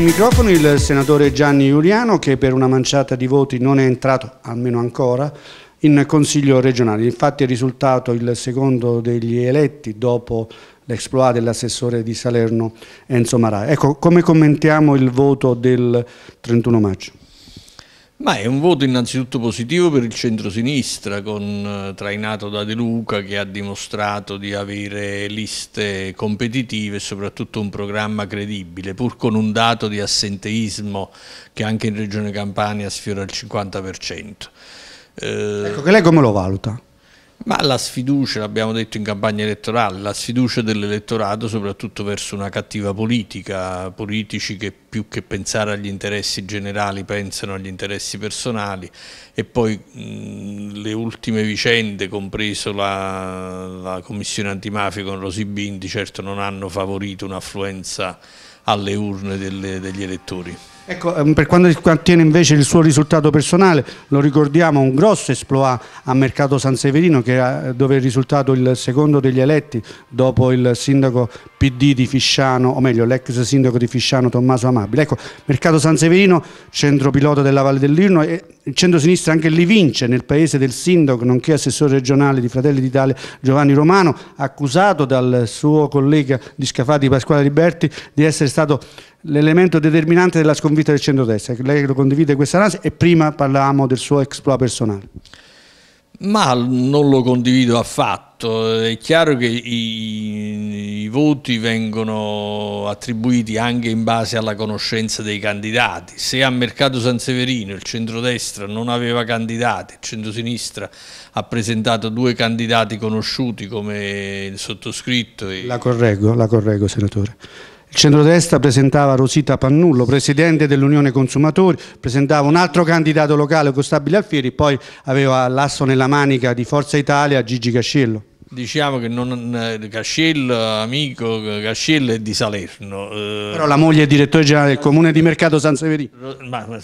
i microfoni il senatore Gianni Iuriano che per una manciata di voti non è entrato, almeno ancora, in Consiglio regionale. Infatti è risultato il secondo degli eletti dopo l'exploit dell'assessore di Salerno Enzo Marai. Ecco, come commentiamo il voto del 31 maggio? Ma è un voto innanzitutto positivo per il centrosinistra, con, eh, trainato da De Luca che ha dimostrato di avere liste competitive e soprattutto un programma credibile, pur con un dato di assenteismo che anche in Regione Campania sfiora il 50%. Eh... Ecco, che lei come lo valuta? Ma la sfiducia, l'abbiamo detto in campagna elettorale, la sfiducia dell'elettorato soprattutto verso una cattiva politica, politici che più che pensare agli interessi generali pensano agli interessi personali e poi mh, le ultime vicende, compreso la, la commissione antimafia con Rosy Bindi, certo non hanno favorito un'affluenza alle urne delle, degli elettori. Ecco, ehm, per quanto attiene invece il suo risultato personale, lo ricordiamo un grosso esploa a Mercato San Severino è, eh, dove è risultato il secondo degli eletti dopo il sindaco PD di Fisciano, o meglio l'ex sindaco di Fisciano Tommaso Amabile. Ecco, Mercato San Severino, centro pilota della Valle dell'Irno e il centro-sinistra anche lì vince nel paese del sindaco, nonché assessore regionale di Fratelli d'Italia Giovanni Romano, accusato dal suo collega di Scafati Pasquale Liberti di essere stato l'elemento determinante della sconfitta del centrodestra. Lei lo condivide questa analisi e prima parlavamo del suo exploit personale. Ma non lo condivido affatto, è chiaro che i, i, voti vengono attribuiti anche in base alla conoscenza dei candidati. Se a Mercato San Severino il centrodestra non aveva candidati, il centrosinistra ha presentato due candidati conosciuti come il sottoscritto. E... La correggo, la correggo senatore il centrodestra presentava Rosita Pannullo, presidente dell'Unione Consumatori, presentava un altro candidato locale, Costabile Alfieri, poi aveva l'asso nella manica di Forza Italia, Gigi Cascello diciamo che non, eh, Cascell, amico Cascello è di Salerno. Eh. Però la moglie è direttore generale del comune di Mercato San Severino. Ma, ma,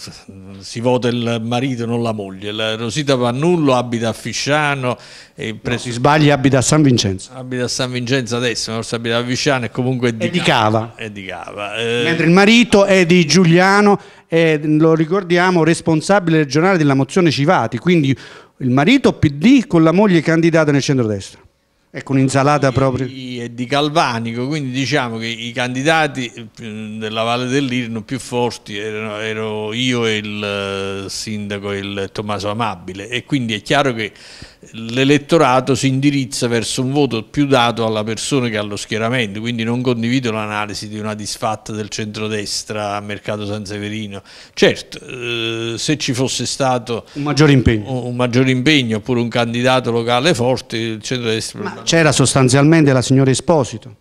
si vota il marito, non la moglie. La Rosita Pannullo abita a Fisciano. E no, si sbaglia, abita a San Vincenzo. Abita a San Vincenzo adesso, forse abita a Fisciano e comunque è di, è di Cava. È di Cava. Eh... Mentre il marito è di Giuliano, è, lo ricordiamo, responsabile regionale della mozione Civati. Quindi il marito PD con la moglie candidata nel centro-destra. Ecco, un'insalata proprio. E di Calvanico, quindi diciamo che i candidati eh, della Valle dell'Irno più forti erano, ero io e il eh, sindaco, il Tommaso Amabile, e quindi è chiaro che l'elettorato si indirizza verso un voto più dato alla persona che allo schieramento, quindi non condivido l'analisi di una disfatta del centrodestra a Mercato San Severino. Certo, eh, se ci fosse stato un maggiore impegno, un maggiore impegno oppure un candidato locale forte, il centrodestra... Ma c'era sostanzialmente la signora Esposito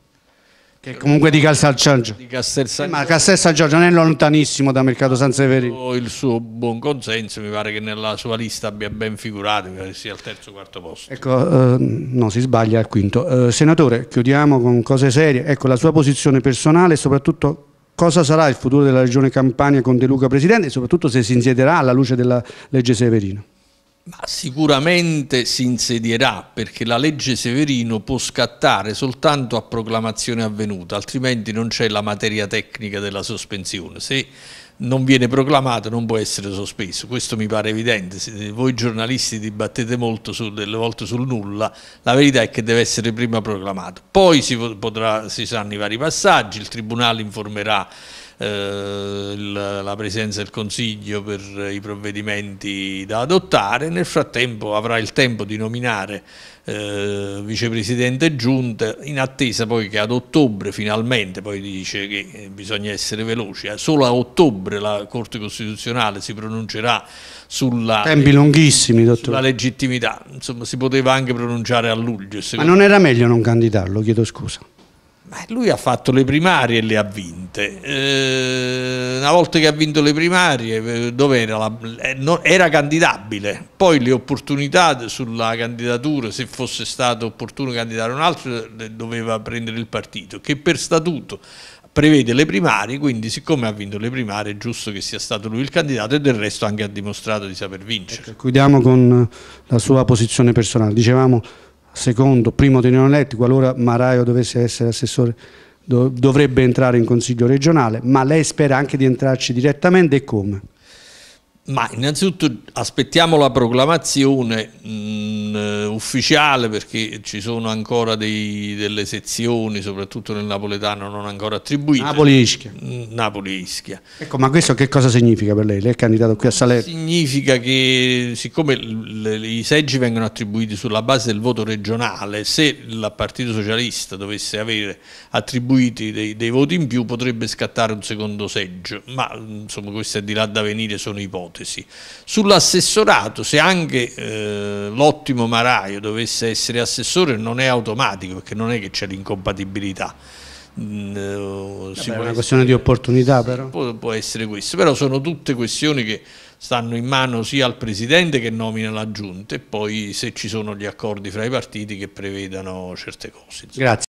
che comunque di Castel San Giorgio. Di Castel San Giorgio. ma Castel San Giorgio non è lontanissimo da Mercato San Severino. Il suo buon consenso mi pare che nella sua lista abbia ben figurato, che sia al terzo o quarto posto. Ecco, eh, no, si sbaglia al quinto. Eh, senatore, chiudiamo con cose serie. Ecco, la sua posizione personale e soprattutto cosa sarà il futuro della Regione Campania con De Luca Presidente e soprattutto se si insiederà alla luce della legge Severino. Ma sicuramente si insedierà perché la legge Severino può scattare soltanto a proclamazione avvenuta, altrimenti non c'è la materia tecnica della sospensione. Se non viene proclamato non può essere sospeso, questo mi pare evidente, Se voi giornalisti dibattete molto su, delle volte sul nulla, la verità è che deve essere prima proclamato, poi si, potrà, si saranno i vari passaggi, il Tribunale informerà eh, la, la presenza del Consiglio per i provvedimenti da adottare, nel frattempo avrà il tempo di nominare eh, vicepresidente Giunta in attesa poi che ad ottobre finalmente, poi dice che eh, bisogna essere veloci, eh, solo a ottobre la Corte Costituzionale si pronuncerà sulla, Tempi lunghissimi, dottore. sulla legittimità, insomma si poteva anche pronunciare a luglio. Ma non era meglio non candidarlo, chiedo scusa lui ha fatto le primarie e le ha vinte. Eh, una volta che ha vinto le primarie, eh, la, eh, era candidabile. Poi le opportunità sulla candidatura, se fosse stato opportuno candidare un altro, doveva prendere il partito, che per statuto prevede le primarie, quindi siccome ha vinto le primarie è giusto che sia stato lui il candidato e del resto anche ha dimostrato di saper vincere. Ecco, chiudiamo con la sua posizione personale. Dicevamo secondo, primo di Neonetti, qualora Maraio dovesse essere assessore dovrebbe entrare in consiglio regionale, ma lei spera anche di entrarci direttamente e come? Ma innanzitutto aspettiamo la proclamazione mh, mm, eh, ufficiale perché ci sono ancora dei, delle sezioni, soprattutto nel napoletano, non ancora attribuite. Napoli-Ischia. Mm, Napoli-Ischia. Ecco, ma questo che cosa significa per lei? Lei è candidato qui a Salerno? Significa che siccome le, le, i seggi vengono attribuiti sulla base del voto regionale, se il Partito Socialista dovesse avere attribuiti dei, dei voti in più potrebbe scattare un secondo seggio, ma mm, insomma questo è di là da venire, sono ipotesi ipotesi. Sull'assessorato, se anche eh, l'ottimo Maraio dovesse essere assessore, non è automatico, perché non è che c'è l'incompatibilità. No, mm, eh, è una questione essere, di opportunità però può, può, essere questo però sono tutte questioni che stanno in mano sia al presidente che nomina la giunta e poi se ci sono gli accordi fra i partiti che prevedano certe cose insomma. grazie